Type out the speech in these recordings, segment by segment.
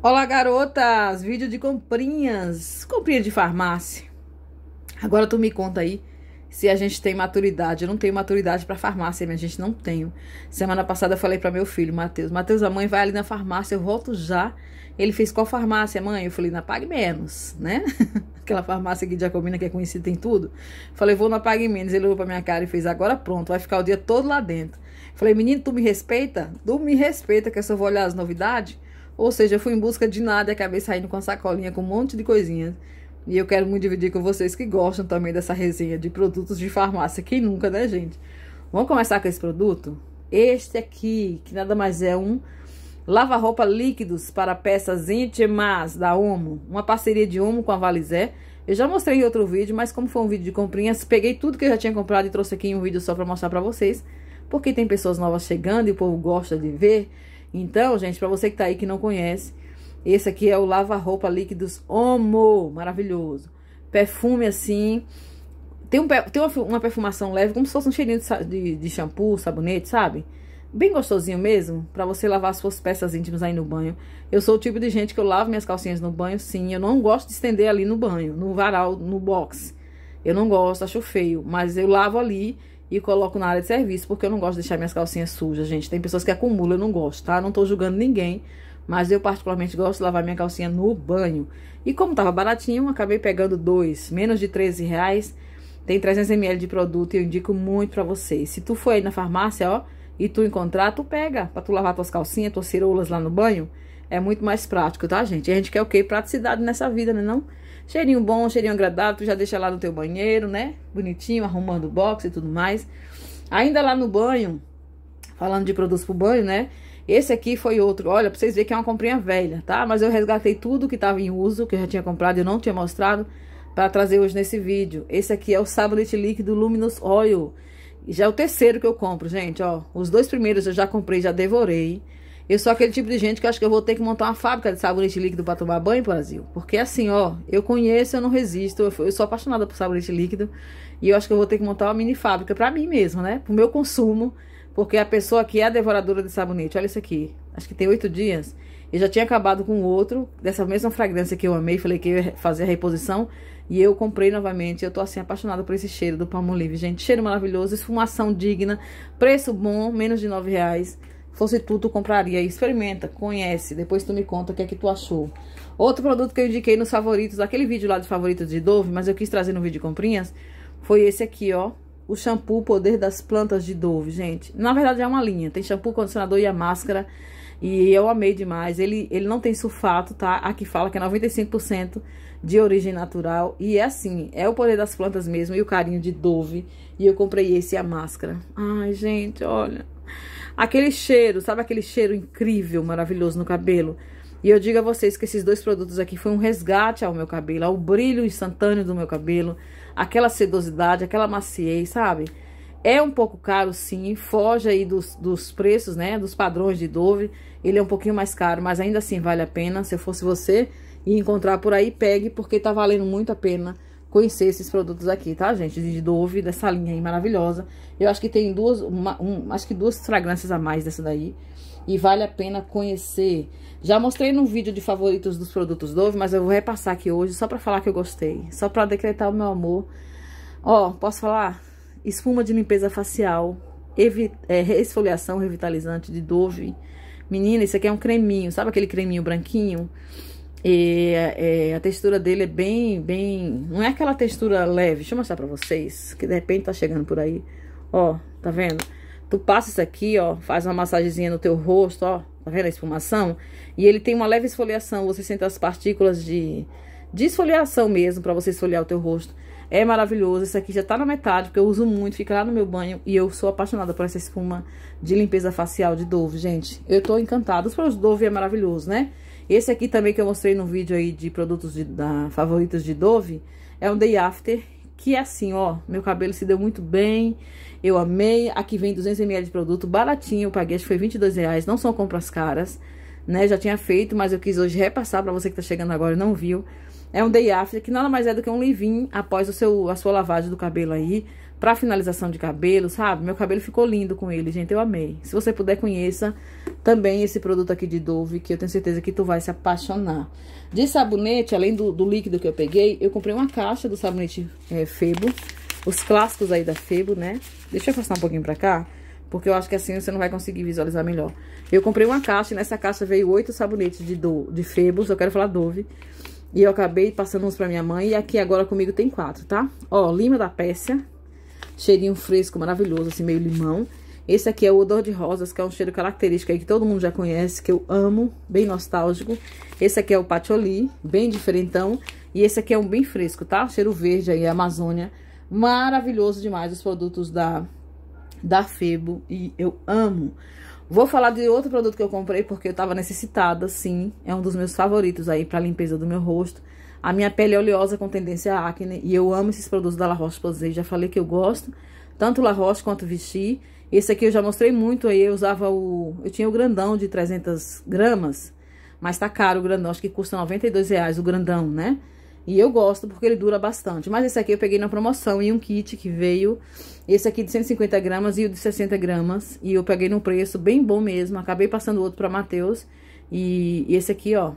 Olá, garotas! Vídeo de comprinhas, comprinha de farmácia. Agora tu me conta aí se a gente tem maturidade. Eu não tenho maturidade para farmácia, minha gente, não tenho. Semana passada eu falei para meu filho, Matheus, Matheus, a mãe vai ali na farmácia, eu volto já. Ele fez qual farmácia, mãe? Eu falei, na Pague Menos, né? Aquela farmácia aqui de Jacobina que é conhecida em tudo. Falei, vou na Pague Menos. Ele olhou pra minha cara e fez, agora pronto, vai ficar o dia todo lá dentro. Falei, menino, tu me respeita? Tu me respeita que eu só vou olhar as novidades? Ou seja, eu fui em busca de nada e acabei saindo com a sacolinha com um monte de coisinhas. E eu quero muito dividir com vocês que gostam também dessa resenha de produtos de farmácia. Quem nunca, né, gente? Vamos começar com esse produto? Este aqui, que nada mais é um lava-roupa líquidos para peças íntimas da Omo. Uma parceria de Omo com a Valizé. Eu já mostrei em outro vídeo, mas como foi um vídeo de comprinhas, peguei tudo que eu já tinha comprado e trouxe aqui em um vídeo só para mostrar para vocês. Porque tem pessoas novas chegando e o povo gosta de ver então, gente, para você que tá aí que não conhece, esse aqui é o lava-roupa líquidos Homo, maravilhoso. Perfume assim, tem, um, tem uma, uma, perfumação leve, como se fosse um cheirinho de, de, de shampoo, sabonete, sabe? Bem gostosinho mesmo, para você lavar as suas peças íntimas aí no banho. Eu sou o tipo de gente que eu lavo minhas calcinhas no banho, sim. Eu não gosto de estender ali no banho, no varal, no box. Eu não gosto, acho feio, mas eu lavo ali e coloco na área de serviço, porque eu não gosto de deixar minhas calcinhas sujas, gente. Tem pessoas que acumulam, eu não gosto, tá? Não tô julgando ninguém, mas eu particularmente gosto de lavar minha calcinha no banho. E como tava baratinho, acabei pegando dois, menos de 13 reais. Tem 300ml de produto e eu indico muito pra vocês. Se tu for aí na farmácia, ó, e tu encontrar, tu pega pra tu lavar tuas calcinhas, tuas ciroulas lá no banho. É muito mais prático, tá, gente? E a gente quer o quê? Praticidade nessa vida, né não? Cheirinho bom, cheirinho agradável, tu já deixa lá no teu banheiro, né? Bonitinho, arrumando o box e tudo mais. Ainda lá no banho, falando de produtos pro banho, né? Esse aqui foi outro. Olha, pra vocês verem que é uma comprinha velha, tá? Mas eu resgatei tudo que tava em uso, que eu já tinha comprado e não tinha mostrado, para trazer hoje nesse vídeo. Esse aqui é o Sablet líquido Luminous Oil. já é o terceiro que eu compro, gente, ó. Os dois primeiros eu já comprei, já devorei. Eu sou aquele tipo de gente que acho que eu vou ter que montar uma fábrica de sabonete líquido para tomar banho, Brasil. Porque assim, ó, eu conheço, eu não resisto. Eu, sou apaixonada por sabonete líquido. E eu acho que eu vou ter que montar uma mini fábrica para mim mesmo, né? Pro meu consumo. Porque a pessoa que é a devoradora de sabonete, olha isso aqui. Acho que tem oito dias. Eu já tinha acabado com outro, dessa mesma fragrância que eu amei. Falei que ia fazer a reposição. E eu comprei novamente. Eu tô assim apaixonada por esse cheiro do Palmolive, gente. Cheiro maravilhoso, esfumação digna, preço bom, menos de nove reais fosse então, tu, tu compraria. Experimenta, conhece, depois tu me conta o que é que tu achou. Outro produto que eu indiquei nos favoritos, aquele vídeo lá de favoritos de Dove, mas eu quis trazer no vídeo de comprinhas, foi esse aqui, ó. O shampoo Poder das Plantas de Dove, gente. Na verdade é uma linha, tem shampoo, condicionador e a máscara. E eu amei demais. Ele, ele não tem sulfato, tá? Aqui fala que é 95% de origem natural. E é assim, é o poder das plantas mesmo e o carinho de Dove. E eu comprei esse e a máscara. Ai, gente, olha. Aquele cheiro, sabe aquele cheiro incrível, maravilhoso no cabelo? E eu digo a vocês que esses dois produtos aqui foi um resgate ao meu cabelo, ao brilho instantâneo do meu cabelo, aquela sedosidade, aquela maciez, sabe? É um pouco caro, sim, foge aí dos, dos preços, né, dos padrões de Dove. Ele é um pouquinho mais caro, mas ainda assim vale a pena. Se eu fosse você e encontrar por aí, pegue, porque tá valendo muito a pena conhecer esses produtos aqui, tá, gente? De Dove, dessa linha aí maravilhosa. Eu acho que tem duas, uma, um, acho que duas fragrâncias a mais dessa daí. E vale a pena conhecer. Já mostrei no vídeo de favoritos dos produtos Dove, mas eu vou repassar aqui hoje só pra falar que eu gostei. Só pra decretar o meu amor. Ó, posso falar? Espuma de limpeza facial, é, reesfoliação revitalizante de Dove. Menina, Esse aqui é um creminho, sabe aquele creminho branquinho? E é, é, a textura dele é bem, bem. Não é aquela textura leve. Deixa eu mostrar pra vocês. Que de repente tá chegando por aí. Ó, tá vendo? Tu passa isso aqui, ó. Faz uma massagenzinha no teu rosto, ó. Tá vendo a espumação E ele tem uma leve esfoliação. Você sente as partículas de, de esfoliação mesmo. Pra você esfoliar o teu rosto. É maravilhoso. Esse aqui já tá na metade, porque eu uso muito, fica lá no meu banho. E eu sou apaixonada por essa espuma de limpeza facial de Dove, gente. Eu tô encantada. Os produtos Dove é maravilhoso, né? Esse aqui também que eu mostrei no vídeo aí de produtos de, da favoritos de Dove, é um Day After, que é assim, ó, meu cabelo se deu muito bem, eu amei. Aqui vem 200ml de produto, baratinho, eu paguei, acho que foi 22 reais, não são compras caras né? já tinha feito, mas eu quis hoje repassar para você que tá chegando agora e não viu. É um day after, que nada mais é do que um leave-in após o seu, a sua lavagem do cabelo aí, pra finalização de cabelo, sabe? Meu cabelo ficou lindo com ele, gente, eu amei. Se você puder, conheça também esse produto aqui de Dove, que eu tenho certeza que tu vai se apaixonar. De sabonete, além do, do líquido que eu peguei, eu comprei uma caixa do sabonete é, Febo, os clássicos aí da Febo, né? Deixa eu passar um pouquinho pra cá. Porque eu acho que assim você não vai conseguir visualizar melhor. Eu comprei uma caixa e nessa caixa veio oito sabonetes de, do, de Febos, eu quero falar Dove. E eu acabei passando uns pra minha mãe e aqui agora comigo tem quatro, tá? Ó, Lima da Pérsia, cheirinho fresco, maravilhoso, assim, meio limão. Esse aqui é o Odor de Rosas, que é um cheiro característico aí que todo mundo já conhece, que eu amo, bem nostálgico. Esse aqui é o Patchouli, bem diferentão. E esse aqui é um bem fresco, tá? Cheiro verde aí, Amazônia. Maravilhoso demais os produtos da da Febo e eu amo. Vou falar de outro produto que eu comprei porque eu tava necessitada, sim. É um dos meus favoritos aí pra limpeza do meu rosto. A minha pele é oleosa com tendência à acne e eu amo esses produtos da La Roche-Posay. Já falei que eu gosto, tanto La Roche quanto Vichy. Esse aqui eu já mostrei muito aí, eu usava o... Eu tinha o grandão de 300 gramas, mas tá caro o grandão, acho que custa 92 reais o grandão, né? E eu gosto porque ele dura bastante. Mas esse aqui eu peguei na promoção em um kit que veio. Esse aqui de 150 gramas e o de 60 gramas. E eu peguei num preço bem bom mesmo. Acabei passando o outro pra Matheus. E, e esse aqui, ó,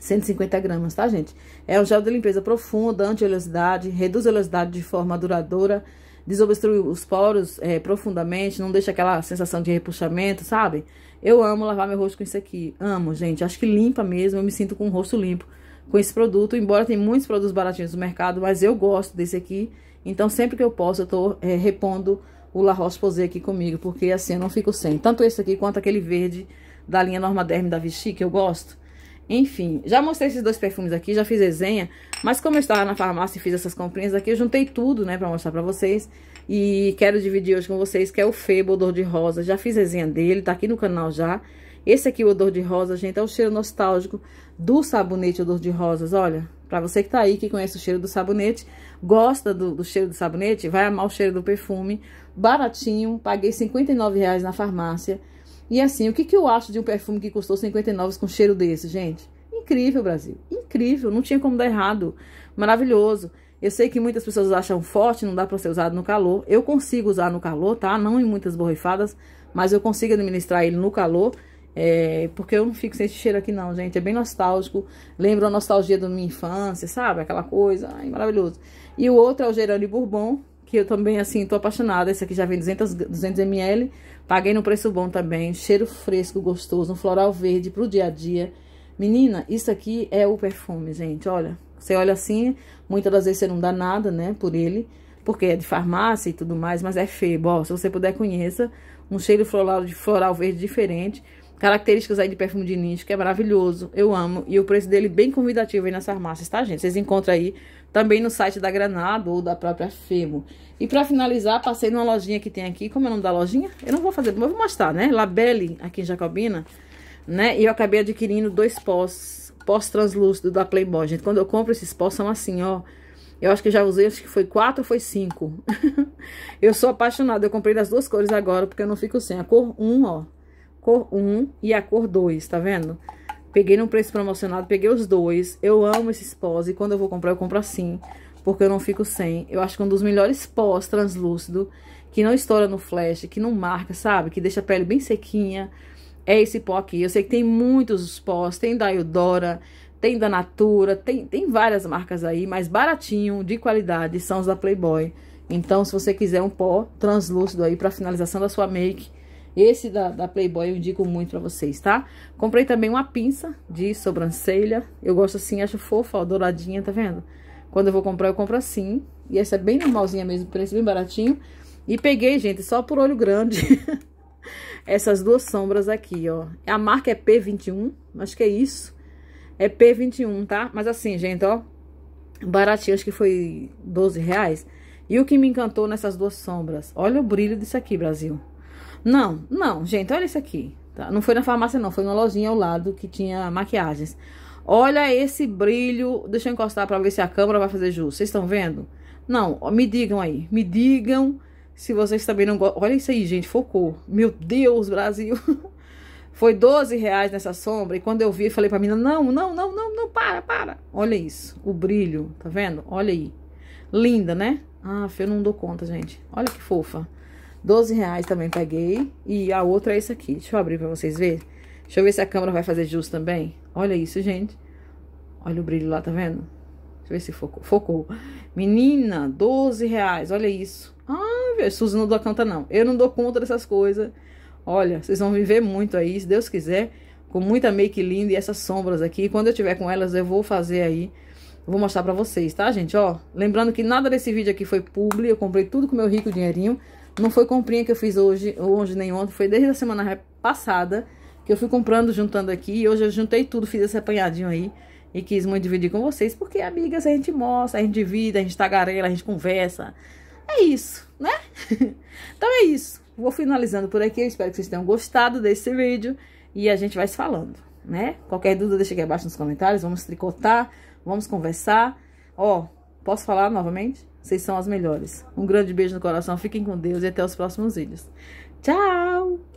150 gramas, tá, gente? É um gel de limpeza profunda, anti-oleosidade, reduz a oleosidade de forma duradoura, desobstrui os poros é, profundamente, não deixa aquela sensação de repuxamento, sabe? Eu amo lavar meu rosto com isso aqui, amo, gente, acho que limpa mesmo, eu me sinto com o rosto limpo com esse produto, embora tem muitos produtos baratinhos no mercado, mas eu gosto desse aqui. Então, sempre que eu posso, eu tô é, repondo o La Roche-Posay aqui comigo, porque assim, eu não fico sem. Tanto esse aqui, quanto aquele verde da linha Normaderm da Vichy, que eu gosto. Enfim, já mostrei esses dois perfumes aqui, já fiz resenha, mas como eu estava na farmácia e fiz essas comprinhas aqui, eu juntei tudo, né, pra mostrar pra vocês. E quero dividir hoje com vocês, que é o Febo Odor de Rosa, já fiz resenha dele, tá aqui no canal já. Esse aqui, o odor de rosa, gente, é o cheiro nostálgico do sabonete odor de rosas, olha. Pra você que tá aí, que conhece o cheiro do sabonete, gosta do, do cheiro do sabonete, vai amar o cheiro do perfume. Baratinho, paguei R$59,00 na farmácia. E assim, o que, que eu acho de um perfume que custou 59 com cheiro desse, gente? Incrível, Brasil. Incrível, não tinha como dar errado. Maravilhoso. Eu sei que muitas pessoas acham forte, não dá para ser usado no calor. Eu consigo usar no calor, tá? Não em muitas borrifadas, mas eu consigo administrar ele no calor. É, porque eu não fico sem esse cheiro aqui não, gente. É bem nostálgico. Lembra a nostalgia da minha infância, sabe? Aquela coisa. Ai, maravilhoso. E o outro é o Gerani bourbon, que eu também, assim, tô apaixonada. Esse aqui já vem 200, 200 ml. Paguei no preço bom também. Cheiro fresco, gostoso. Um floral verde pro dia a dia. Menina, isso aqui é o perfume, gente. Olha, você olha assim, muitas das vezes você não dá nada, né, por ele. Porque é de farmácia e tudo mais, mas é febo. Ó, se você puder, conheça. Um cheiro floral, de floral verde diferente características aí de perfume de nicho, que é maravilhoso, eu amo. E o preço dele bem convidativo aí nas farmácias, tá, gente? Vocês encontram aí também no site da Granado ou da própria Femo. E pra finalizar, passei numa lojinha que tem aqui, como é o nome da lojinha? Eu não vou fazer, mas vou mostrar, né? Labelle, aqui em Jacobina, né? E eu acabei adquirindo dois pós, pós translúcido da Playboy, gente. Quando eu compro esses pós, são assim, ó... Eu acho que já usei, acho que foi quatro ou foi cinco. eu sou apaixonada, eu comprei das duas cores agora, porque eu não fico sem. A cor 1, um, ó, cor 1 e a cor 2, tá vendo? Peguei num preço promocionado, peguei os dois. Eu amo esses pós e quando eu vou comprar, eu compro assim, porque eu não fico sem. Eu acho que é um dos melhores pós translúcido, que não estoura no flash, que não marca, sabe? Que deixa a pele bem sequinha. É esse pó aqui. Eu sei que tem muitos pós, tem da Eudora, tem da Natura, tem, tem várias marcas aí, mas baratinho, de qualidade, são os da Playboy. Então, se você quiser um pó translúcido aí para finalização da sua make, esse da, da Playboy eu indico muito pra vocês, tá? Comprei também uma pinça de sobrancelha. Eu gosto assim, acho fofa, ó, douradinha, tá vendo? Quando eu vou comprar, eu compro assim. E essa é bem normalzinha mesmo, preço bem baratinho. E peguei, gente, só por olho grande. Essas duas sombras aqui, ó. A marca é P21, acho que é isso. É P21, tá? Mas assim, gente, ó. Baratinho, acho que foi 12 reais. E o que me encantou nessas duas sombras? Olha o brilho disso aqui, Brasil. Não, não, gente, olha isso aqui. Tá? Não foi na farmácia, não. Foi numa lojinha ao lado que tinha maquiagens. Olha esse brilho. Deixa eu encostar pra ver se a câmera vai fazer justo. Vocês estão vendo? Não, me digam aí. Me digam se vocês também não gostam. Olha isso aí, gente, focou. Meu Deus, Brasil. Foi 12 reais nessa sombra. E quando eu vi, eu falei pra menina, não, não, não, não, não, para, para. Olha isso, o brilho, tá vendo? Olha aí. Linda, né? Ah, eu não dou conta, gente. Olha que fofa. 12 reais também peguei. E a outra é essa aqui. Deixa eu abrir pra vocês verem. Deixa eu ver se a câmera vai fazer jus também. Olha isso, gente. Olha o brilho lá, tá vendo? Deixa eu ver se focou. Focou. Menina, 12 reais. Olha isso. Ah, velho, Suzy não dá conta, não. Eu não dou conta dessas coisas. Olha, vocês vão viver muito aí, se Deus quiser. Com muita make linda e essas sombras aqui. Quando eu tiver com elas, eu vou fazer aí vou mostrar pra vocês, tá, gente? Ó, lembrando que nada desse vídeo aqui foi publi, eu comprei tudo com meu rico dinheirinho. Não foi comprinha que eu fiz hoje, hoje nem ontem, foi desde a semana passada que eu fui comprando, juntando aqui. E hoje eu juntei tudo, fiz esse apanhadinho aí. E quis muito dividir com vocês, porque, amigas, a gente mostra, a gente divide, a gente tagarela, a gente conversa. É isso, né? então é isso. Vou finalizando por aqui. Eu espero que vocês tenham gostado desse vídeo. E a gente vai se falando, né? Qualquer dúvida, deixa aqui abaixo nos comentários. Vamos tricotar, vamos conversar. Ó, posso falar novamente? Vocês são as melhores. Um grande beijo no coração. Fiquem com Deus e até os próximos vídeos. Tchau!